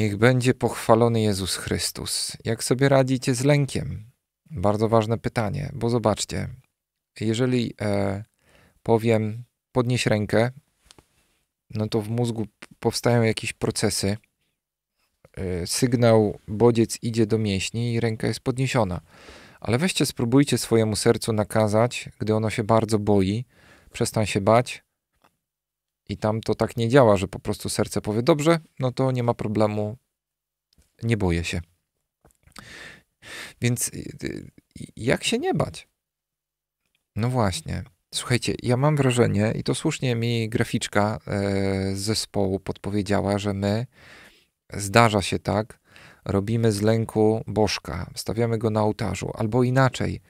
Niech będzie pochwalony Jezus Chrystus. Jak sobie radzicie z lękiem? Bardzo ważne pytanie, bo zobaczcie, jeżeli e, powiem podnieś rękę, no to w mózgu powstają jakieś procesy. E, sygnał bodziec idzie do mięśni i ręka jest podniesiona. Ale weźcie, spróbujcie swojemu sercu nakazać, gdy ono się bardzo boi, przestań się bać, i tam to tak nie działa, że po prostu serce powie dobrze, no to nie ma problemu, nie boję się. Więc y, y, y, jak się nie bać? No właśnie. Słuchajcie, ja mam wrażenie, i to słusznie mi graficzka e, z zespołu podpowiedziała, że my zdarza się tak, robimy z lęku bożka, stawiamy go na ołtarzu, albo inaczej,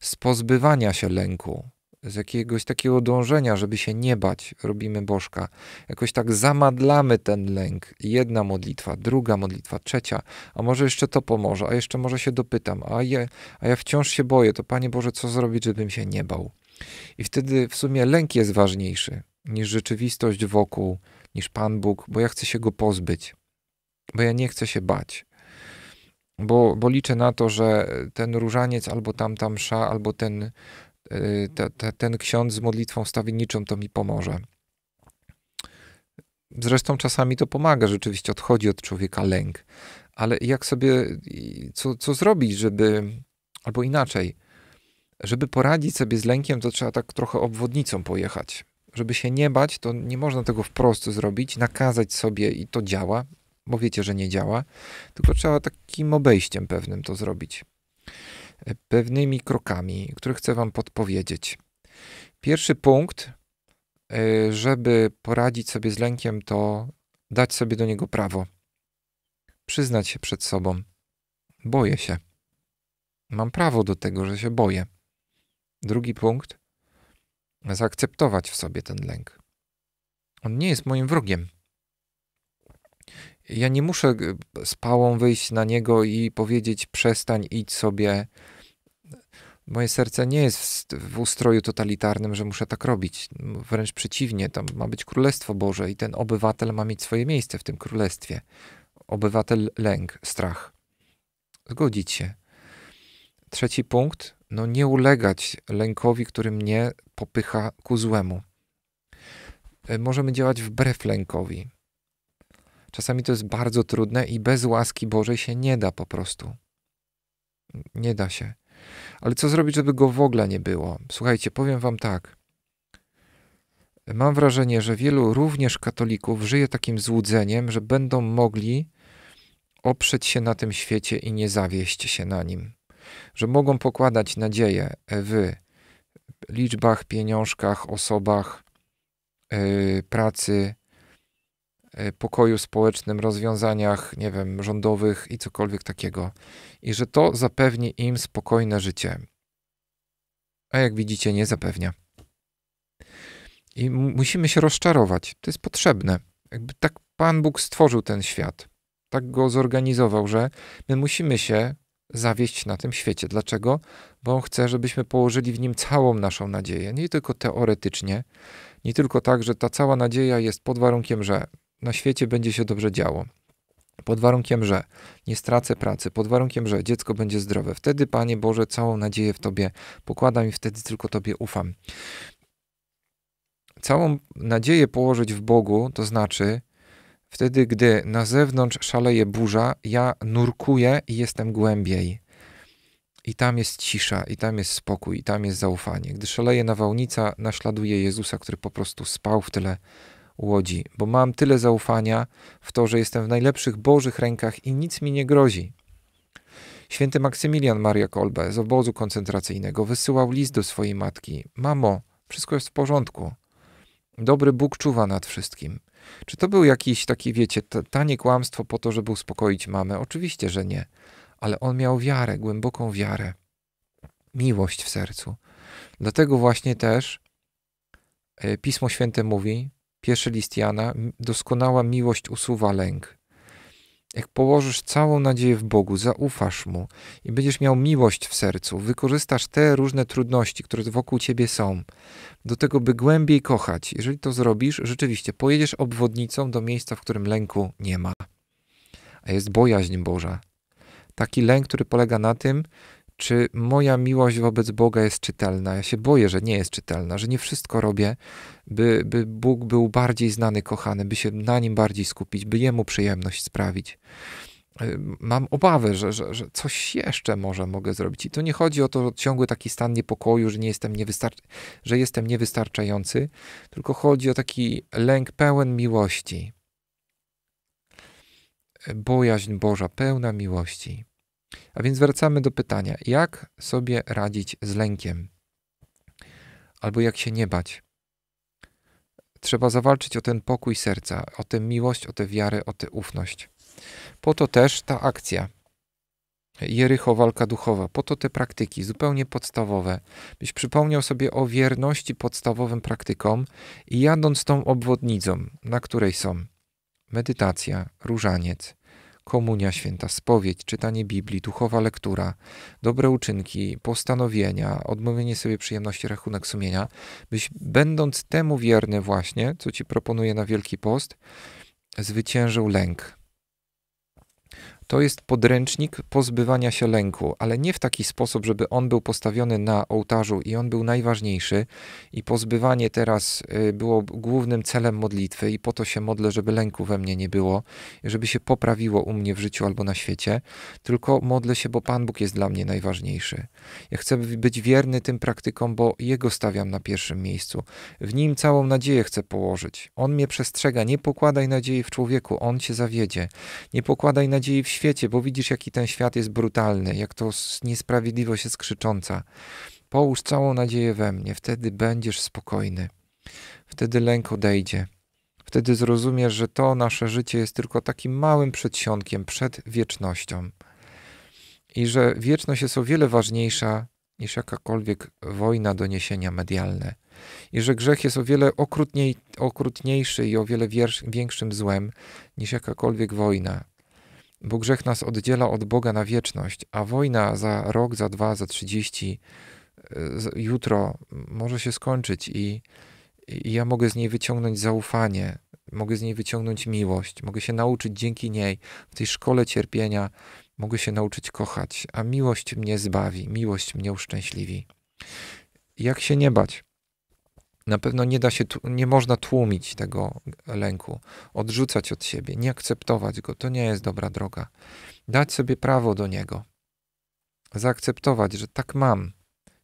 z pozbywania się lęku z jakiegoś takiego dążenia, żeby się nie bać, robimy bożka. Jakoś tak zamadlamy ten lęk. Jedna modlitwa, druga modlitwa, trzecia, a może jeszcze to pomoże, a jeszcze może się dopytam, a, je, a ja wciąż się boję, to Panie Boże, co zrobić, żebym się nie bał? I wtedy w sumie lęk jest ważniejszy niż rzeczywistość wokół, niż Pan Bóg, bo ja chcę się go pozbyć, bo ja nie chcę się bać. Bo, bo liczę na to, że ten różaniec, albo tamta msza, albo ten Y, ten ksiądz z modlitwą stawienniczą to mi pomoże. Zresztą czasami to pomaga, rzeczywiście odchodzi od człowieka lęk, ale jak sobie, co, co zrobić, żeby, albo inaczej, żeby poradzić sobie z lękiem, to trzeba tak trochę obwodnicą pojechać. Żeby się nie bać, to nie można tego wprost zrobić, nakazać sobie i to działa, bo wiecie, że nie działa, tylko trzeba takim obejściem pewnym to zrobić pewnymi krokami, które chcę Wam podpowiedzieć. Pierwszy punkt, e, żeby poradzić sobie z lękiem, to dać sobie do niego prawo. Przyznać się przed sobą. Boję się. Mam prawo do tego, że się boję. Drugi punkt, zaakceptować w sobie ten lęk. On nie jest moim wrogiem ja nie muszę z pałą wyjść na niego i powiedzieć: przestań, idź sobie. Moje serce nie jest w, w ustroju totalitarnym, że muszę tak robić. Wręcz przeciwnie, tam ma być Królestwo Boże i ten obywatel ma mieć swoje miejsce w tym królestwie. Obywatel lęk, strach. Zgodzić się. Trzeci punkt, no nie ulegać lękowi, który mnie popycha ku złemu. E, możemy działać wbrew lękowi. Czasami to jest bardzo trudne i bez łaski Bożej się nie da po prostu. Nie da się. Ale co zrobić, żeby go w ogóle nie było? Słuchajcie, powiem wam tak. Mam wrażenie, że wielu również katolików żyje takim złudzeniem, że będą mogli oprzeć się na tym świecie i nie zawieść się na nim. Że mogą pokładać nadzieję w liczbach, pieniążkach, osobach, yy, pracy, E, pokoju społecznym, rozwiązaniach, nie wiem, rządowych i cokolwiek takiego. I że to zapewni im spokojne życie. A jak widzicie, nie zapewnia. I musimy się rozczarować. To jest potrzebne. Jakby tak Pan Bóg stworzył ten świat. Tak go zorganizował, że my musimy się zawieść na tym świecie. Dlaczego? Bo on chce, żebyśmy położyli w nim całą naszą nadzieję. Nie tylko teoretycznie, nie tylko tak, że ta cała nadzieja jest pod warunkiem, że na świecie będzie się dobrze działo. Pod warunkiem, że nie stracę pracy, pod warunkiem, że dziecko będzie zdrowe. Wtedy, Panie Boże, całą nadzieję w Tobie pokładam i wtedy tylko Tobie ufam. Całą nadzieję położyć w Bogu, to znaczy, wtedy, gdy na zewnątrz szaleje burza, ja nurkuję i jestem głębiej. I tam jest cisza, i tam jest spokój, i tam jest zaufanie. Gdy szaleje nawałnica, naśladuje Jezusa, który po prostu spał w tyle łodzi, bo mam tyle zaufania w to, że jestem w najlepszych Bożych rękach i nic mi nie grozi. Święty Maksymilian Maria Kolbe z obozu koncentracyjnego wysyłał list do swojej matki: Mamo, wszystko jest w porządku. Dobry Bóg czuwa nad wszystkim. Czy to był jakiś taki, wiecie, tanie kłamstwo po to, żeby uspokoić mamę? Oczywiście, że nie. Ale on miał wiarę, głęboką wiarę, miłość w sercu. Dlatego właśnie też e, Pismo Święte mówi, Pierwszy list Jana, doskonała miłość usuwa lęk. Jak położysz całą nadzieję w Bogu, zaufasz Mu i będziesz miał miłość w sercu, wykorzystasz te różne trudności, które wokół Ciebie są, do tego, by głębiej kochać. Jeżeli to zrobisz, rzeczywiście pojedziesz obwodnicą do miejsca, w którym lęku nie ma. A jest bojaźń Boża. Taki lęk, który polega na tym, czy moja miłość wobec Boga jest czytelna. Ja się boję, że nie jest czytelna, że nie wszystko robię, by, by Bóg był bardziej znany, kochany, by się na nim bardziej skupić, by jemu przyjemność sprawić. Y, mam obawę, że, że, że coś jeszcze może mogę zrobić. I to nie chodzi o to ciągły taki stan niepokoju, że, nie jestem, niewystar- że jestem niewystarczający, tylko chodzi o taki lęk pełen miłości. Y, bojaźń Boża, pełna miłości a więc wracamy do pytania: jak sobie radzić z lękiem? Albo jak się nie bać? Trzeba zawalczyć o ten pokój serca, o tę miłość, o tę wiarę, o tę ufność. Po to też ta akcja. Jericho, walka duchowa, po to te praktyki, zupełnie podstawowe, byś przypomniał sobie o wierności podstawowym praktykom i jadąc tą obwodnicą, na której są medytacja, różaniec, komunia święta, spowiedź, czytanie Biblii, duchowa lektura, dobre uczynki, postanowienia, odmówienie sobie przyjemności, rachunek sumienia, byś będąc temu wierny właśnie, co ci proponuje na Wielki Post, zwyciężył lęk, to jest podręcznik pozbywania się lęku, ale nie w taki sposób, żeby on był postawiony na ołtarzu i on był najważniejszy i pozbywanie teraz y, było głównym celem modlitwy i po to się modlę, żeby lęku we mnie nie było, żeby się poprawiło u mnie w życiu albo na świecie, tylko modlę się, bo Pan Bóg jest dla mnie najważniejszy. Ja chcę być wierny tym praktykom, bo Jego stawiam na pierwszym miejscu. W Nim całą nadzieję chcę położyć. On mnie przestrzega, nie pokładaj nadziei w człowieku, On cię zawiedzie. Nie pokładaj nadziei w świecie, świecie, bo widzisz, jaki ten świat jest brutalny, jak to niesprawiedliwość jest krzycząca. Połóż całą nadzieję we mnie, wtedy będziesz spokojny. Wtedy lęk odejdzie. Wtedy zrozumiesz, że to nasze życie jest tylko takim małym przedsionkiem przed wiecznością. I że wieczność jest o wiele ważniejsza niż jakakolwiek wojna, doniesienia medialne. I że grzech jest o wiele okrutniej, okrutniejszy i o wiele większym złem niż jakakolwiek wojna, bo grzech nas oddziela od Boga na wieczność, a wojna za rok, za dwa, za trzydzieści, e, jutro może się skończyć i, i ja mogę z niej wyciągnąć zaufanie, mogę z niej wyciągnąć miłość, mogę się nauczyć dzięki niej w tej szkole cierpienia, mogę się nauczyć kochać, a miłość mnie zbawi, miłość mnie uszczęśliwi. Jak się nie bać? Na pewno nie da się, nie można tłumić tego lęku, odrzucać od siebie, nie akceptować go. To nie jest dobra droga. Dać sobie prawo do niego. Zaakceptować, że tak mam.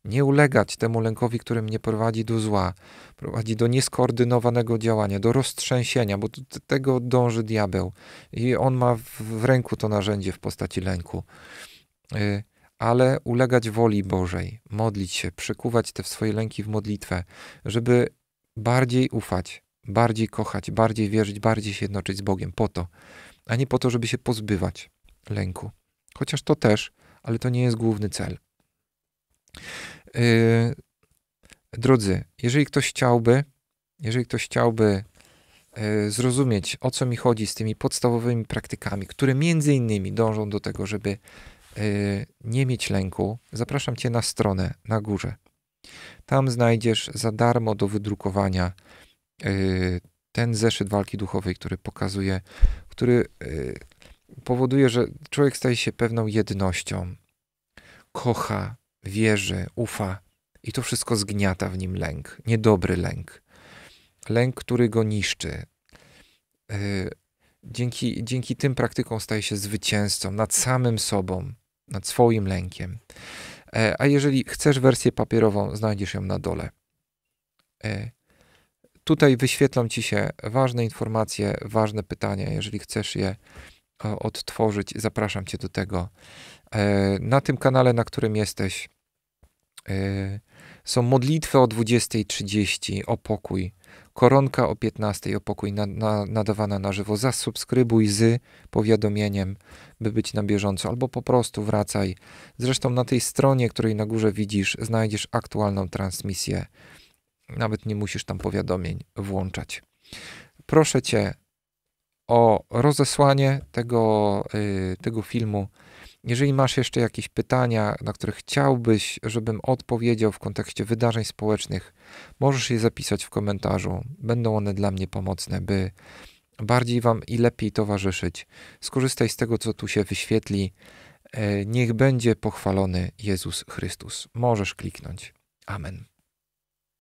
Nie ulegać temu lękowi, który mnie prowadzi do zła, prowadzi do nieskoordynowanego działania, do roztrzęsienia, bo do tego dąży diabeł. I on ma w ręku to narzędzie w postaci lęku. Y, ale ulegać woli Bożej, modlić się, przekuwać te swoje lęki w modlitwę, żeby bardziej ufać, bardziej kochać, bardziej wierzyć, bardziej się jednoczyć z Bogiem po to, a nie po to, żeby się pozbywać lęku. Chociaż to też, ale to nie jest główny cel. Yy, drodzy, jeżeli ktoś chciałby, jeżeli ktoś chciałby yy, zrozumieć, o co mi chodzi z tymi podstawowymi praktykami, które między innymi dążą do tego, żeby Y, nie mieć lęku, zapraszam Cię na stronę na górze. Tam znajdziesz za darmo do wydrukowania y, ten zeszyt walki duchowej, który pokazuje, który y, powoduje, że człowiek staje się pewną jednością. Kocha, wierzy, ufa i to wszystko zgniata w nim lęk, niedobry lęk. Lęk, który go niszczy. Dzięki, dzięki tym praktykom staje się zwycięzcą nad samym sobą, nad swoim lękiem. E, a jeżeli chcesz wersję papierową, znajdziesz ją na dole. E, tutaj wyświetlą ci się ważne informacje, ważne pytania. Jeżeli chcesz je odtworzyć, zapraszam cię do tego. E, na tym kanale, na którym jesteś, są modlitwy o 20.30 o pokój. Koronka o 15 o pokój na, na, nadawana na żywo. Zasubskrybuj z powiadomieniem, by być na bieżąco, albo po prostu wracaj. Zresztą na tej stronie, której na górze widzisz, znajdziesz aktualną transmisję. Nawet nie musisz tam powiadomień włączać. Proszę cię o rozesłanie tego, yy, tego filmu jeżeli masz jeszcze jakieś pytania, na które chciałbyś, żebym odpowiedział w kontekście wydarzeń społecznych, możesz je zapisać w komentarzu. Będą one dla mnie pomocne, by bardziej Wam i lepiej towarzyszyć. Skorzystaj z tego, co tu się wyświetli. E, niech będzie pochwalony Jezus Chrystus. Możesz kliknąć. Amen.